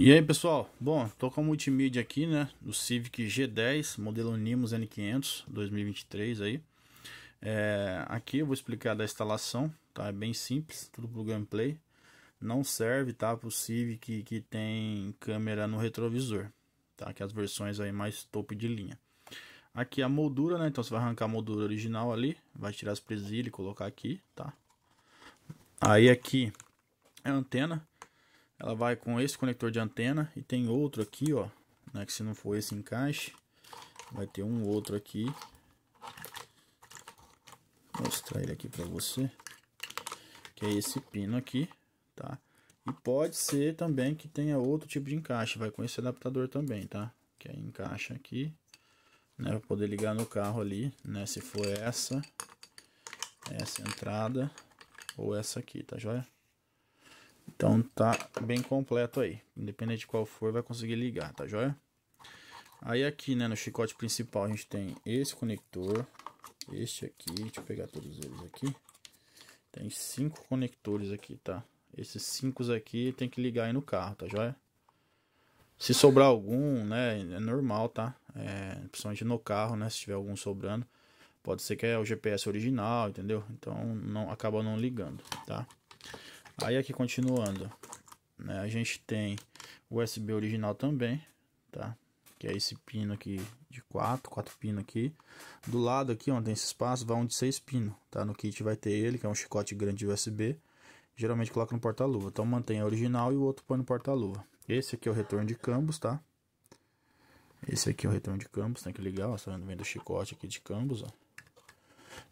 E aí pessoal, bom, tô com a multimídia aqui, né, do Civic G10, modelo Nimos N500 2023 aí. É, aqui eu vou explicar da instalação, tá, é bem simples, tudo plug and play. Não serve, tá, pro Civic que, que tem câmera no retrovisor, tá, que é as versões aí mais top de linha. Aqui é a moldura, né, então você vai arrancar a moldura original ali, vai tirar as presilhas e colocar aqui, tá. Aí aqui é a antena, ela vai com esse conector de antena e tem outro aqui, ó, né, que se não for esse encaixe, vai ter um outro aqui. Vou mostrar ele aqui para você, que é esse pino aqui, tá? E pode ser também que tenha outro tipo de encaixe, vai com esse adaptador também, tá? Que aí encaixa aqui, né, para poder ligar no carro ali, né, se for essa, essa entrada ou essa aqui, tá joia? Então tá bem completo aí. Independente de qual for, vai conseguir ligar, tá joia? Aí aqui, né, no chicote principal a gente tem esse conector, este aqui, deixa eu pegar todos eles aqui. Tem cinco conectores aqui, tá? Esses cinco aqui tem que ligar aí no carro, tá joia? Se sobrar algum, né, é normal, tá? É, principalmente no carro, né, se tiver algum sobrando. Pode ser que é o GPS original, entendeu? Então não acaba não ligando, tá? Aí aqui continuando, né, a gente tem USB original também, tá? Que é esse pino aqui de 4, 4 pino aqui. Do lado aqui, onde tem esse espaço, vai um de 6 pino, tá? No kit vai ter ele, que é um chicote grande USB. Geralmente coloca no porta-luva. Então mantém a original e o outro põe no porta-luva. Esse aqui é o retorno de cambos, tá? Esse aqui é o retorno de cambos, tem né? que ligar, ó, só tá vendo o chicote aqui de cambos, ó.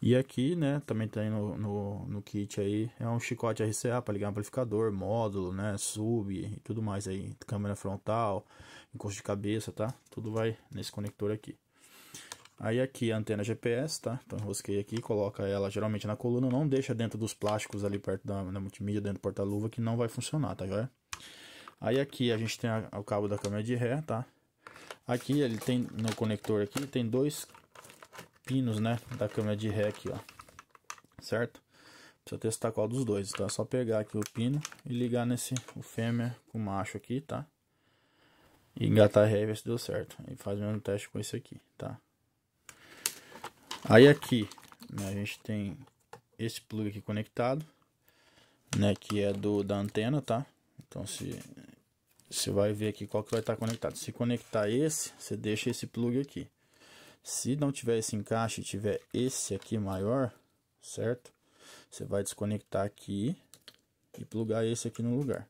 E aqui, né, também tem no, no, no kit aí, é um chicote RCA para ligar amplificador, módulo, né, sub e tudo mais aí, câmera frontal, encosto de cabeça, tá? Tudo vai nesse conector aqui. Aí aqui a antena GPS, tá? Então enrosquei aqui, coloca ela geralmente na coluna, não deixa dentro dos plásticos ali perto da, da multimídia, dentro do porta-luva, que não vai funcionar, tá galera? Aí aqui a gente tem a, o cabo da câmera de ré, tá? Aqui ele tem, no conector aqui, tem dois pinos, né, da câmera de ré aqui, ó. Certo? Precisa testar qual dos dois. Então é só pegar aqui o pino e ligar nesse o fêmea com o macho aqui, tá? E engatar ré e ver se deu certo. E faz o mesmo teste com esse aqui, tá? Aí aqui, né, a gente tem esse plug aqui conectado, né, que é do da antena, tá? Então se você vai ver aqui qual que vai estar tá conectado. Se conectar esse, você deixa esse plug aqui. Se não tiver esse encaixe, tiver esse aqui maior, certo? Você vai desconectar aqui e plugar esse aqui no lugar.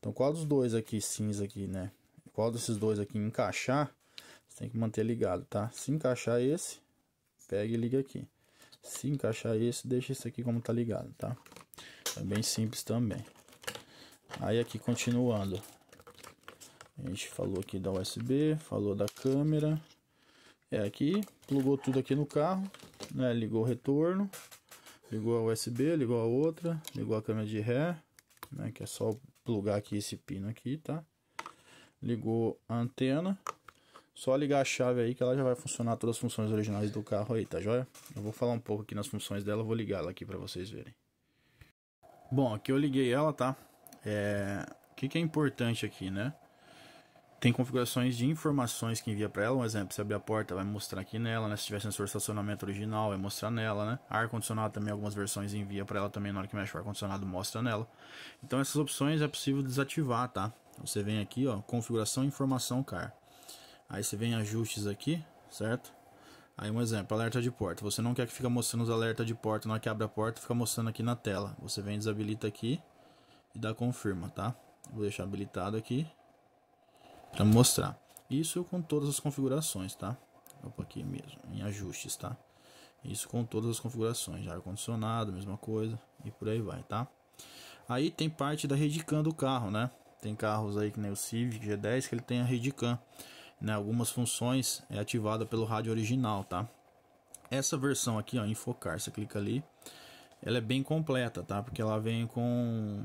Então, qual dos dois aqui, cinza aqui, né? Qual desses dois aqui encaixar, você tem que manter ligado, tá? Se encaixar esse, pega e liga aqui. Se encaixar esse, deixa esse aqui como tá ligado, tá? É bem simples também. Aí aqui, continuando. A gente falou aqui da USB, falou da câmera, é aqui, plugou tudo aqui no carro, né? Ligou o retorno, ligou a USB, ligou a outra, ligou a câmera de ré, né? Que é só plugar aqui esse pino aqui, tá? Ligou a antena, só ligar a chave aí que ela já vai funcionar todas as funções originais do carro aí, tá joia? Eu vou falar um pouco aqui nas funções dela, vou ligar ela aqui para vocês verem. Bom, aqui eu liguei ela, tá? É... O que, que é importante aqui, né? tem configurações de informações que envia para ela. Um exemplo, se abrir a porta, vai mostrar aqui nela, né? Se tiver sensor de estacionamento original, vai mostrar nela, né? Ar-condicionado também, algumas versões envia para ela também. Na hora que mexe o ar-condicionado, mostra nela. Então, essas opções é possível desativar, tá? Então, você vem aqui, ó, configuração informação car. Aí você vem ajustes aqui, certo? Aí um exemplo, alerta de porta. Você não quer que fica mostrando os alertas de porta na hora que abre a porta, fica mostrando aqui na tela. Você vem desabilita aqui e dá confirma, tá? Vou deixar habilitado aqui para mostrar. Isso com todas as configurações, tá? Opa, aqui mesmo, em ajustes, tá? Isso com todas as configurações, ar-condicionado, mesma coisa, e por aí vai, tá? Aí tem parte da redicam do carro, né? Tem carros aí que nem o Civic G10 que ele tem a redicam, né? Algumas funções é ativada pelo rádio original, tá? Essa versão aqui, ó, Infocar, você clica ali, ela é bem completa, tá? Porque ela vem com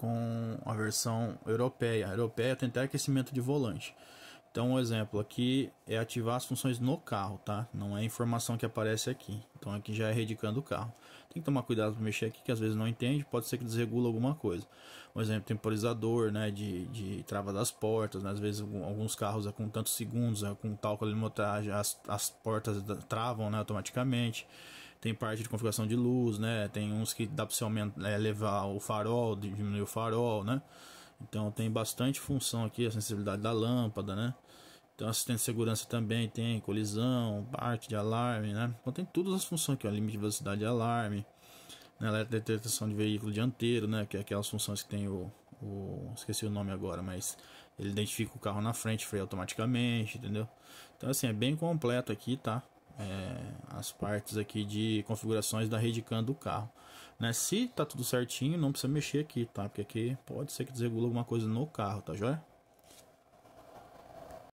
com a versão europeia. A europeia tem até aquecimento de volante. Então, um exemplo aqui é ativar as funções no carro, tá? Não é informação que aparece aqui. Então, aqui já é redicando o carro. Tem que tomar cuidado para mexer aqui, que às vezes não entende, pode ser que desregula alguma coisa. Um exemplo, temporizador, né? De, de trava das portas, né? Às vezes alguns carros é com tantos segundos, é com tal quilometragem, as, as portas travam né, automaticamente tem parte de configuração de luz, né? Tem uns que dá para você aumentar, é, levar o farol, diminuir o farol, né? Então tem bastante função aqui, a sensibilidade da lâmpada, né? Então assistente de segurança também tem, colisão, parte de alarme, né? Então tem todas as funções aqui, ó, limite de velocidade de alarme, né? detecção de veículo dianteiro, né? Que é aquelas funções que tem o, o, esqueci o nome agora, mas ele identifica o carro na frente, freia automaticamente, entendeu? Então assim, é bem completo aqui, tá? é, as partes aqui de configurações da rede CAN do carro. Né? Se tá tudo certinho, não precisa mexer aqui, tá? Porque aqui pode ser que desregula alguma coisa no carro, tá joia?